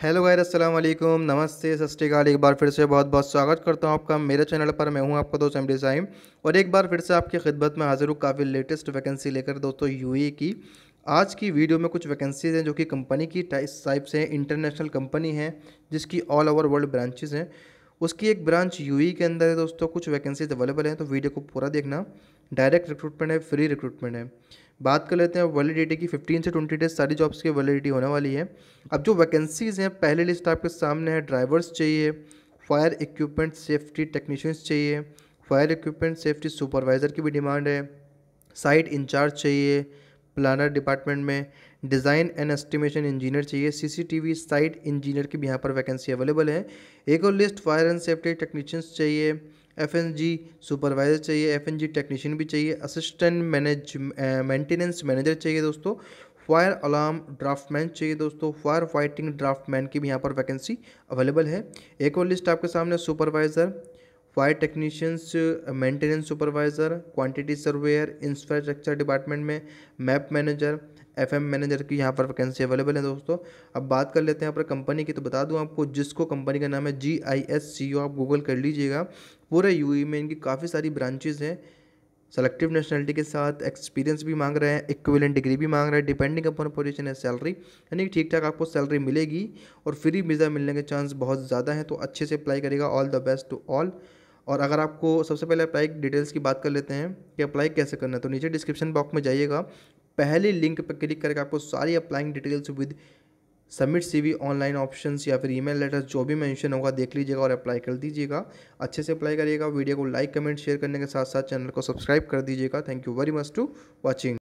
hello गायर अस्सलाम वालेकुम नमस्ते सत एक बार फिर से बहुत बहुत स्वागत करता हूं आपका मेरे चैनल पर मैं हूं आपका दोस्त एमडी साहिम और एक बार फिर से आपकी खिदमत में हाजिर हूं काफ़ी लेटेस्ट वैकेंसी लेकर दोस्तों यूए की आज की वीडियो में कुछ वैकेंसीज़ हैं जो कि कंपनी की टाइप से हैं इंटरनेशनल कंपनी है जिसकी ऑल ओवर वर्ल्ड ब्रांचेज़ हैं उसकी एक ब्रांच यूई के अंदर है दोस्तों कुछ वैकेंसीज अवेलेबल हैं तो वीडियो को पूरा देखना डायरेक्ट रिक्रूटमेंट है फ्री रिक्रूटमेंट है बात कर लेते हैं वैलिडिटी की 15 से 20 डेज सारी जॉब्स की वैलिडिटी होने वाली है अब जो वैकेंसीज़ हैं पहले लिस्ट आपके सामने है ड्राइवर्स चाहिए फायर इक्विपमेंट सेफ्टी टेक्नीशियंस चाहिए फायर इक्विपमेंट सेफ्टी सुपरवाइज़र की भी डिमांड है साइट इंचार्ज चाहिए प्लानर डिपार्टमेंट में डिज़ाइन एंड एस्टिमेशन इंजीनियर चाहिए सीसीटीवी साइट इंजीनियर की भी यहाँ पर वैकेंसी अवेलेबल है एक और list fire and safety technicians चाहिए एफ एन जी सुपरवाइज़र चाहिए एफ एन जी टेक्नीशियन भी चाहिए असिस्टेंट मैनेज मेंटेनेंस मैनेजर चाहिए दोस्तों फायर अलार्म ड्राफ्टमैन चाहिए दोस्तों फायर फाइटिंग ड्राफ्टमैन की भी यहाँ पर वैकेंसी अवेलेबल है एक और लिस्ट आपके सामने supervisor fire technicians maintenance supervisor quantity surveyor infrastructure department में मैप मैनेजर एफ मैनेजर की यहाँ पर वैकेंसी अवेलेबल है दोस्तों अब बात कर लेते हैं यहाँ पर कंपनी की तो बता दूँ आपको जिसको कंपनी का नाम है जी आई एस सी ओ आप गूगल कर लीजिएगा पूरे यू e में इनकी काफ़ी सारी ब्रांचेज़ हैं सेलेक्टिव नेशनलिटी के साथ एक्सपीरियंस भी मांग रहे हैं इक्विवेलेंट डिग्री भी मांग रहे हैं डिपेंडिंग अपॉन पोजीशन है सैलरी यानी ठीक ठाक आपको सैलरी मिलेगी और फ्री वीज़ा मिलने के चांस बहुत ज़्यादा हैं तो अच्छे से अप्लाई करेगा all the best to all और अगर आपको सबसे पहले अप्लाई डिटेल्स की बात कर लेते हैं कि अप्लाई कैसे करना है तो नीचे डिस्क्रिप्शन बॉक्स में जाइएगा पहले लिंक पर क्लिक करके आपको सारी applying details with submit CV online options या फिर ईमेल लेटर जो भी मेंशन होगा देख लीजिएगा और अप्लाई कर दीजिएगा अच्छे से अप्लाई करिएगा वीडियो को लाइक कमेंट शेयर करने के साथ साथ चैनल को सब्सक्राइब कर दीजिएगा thank you very much to watching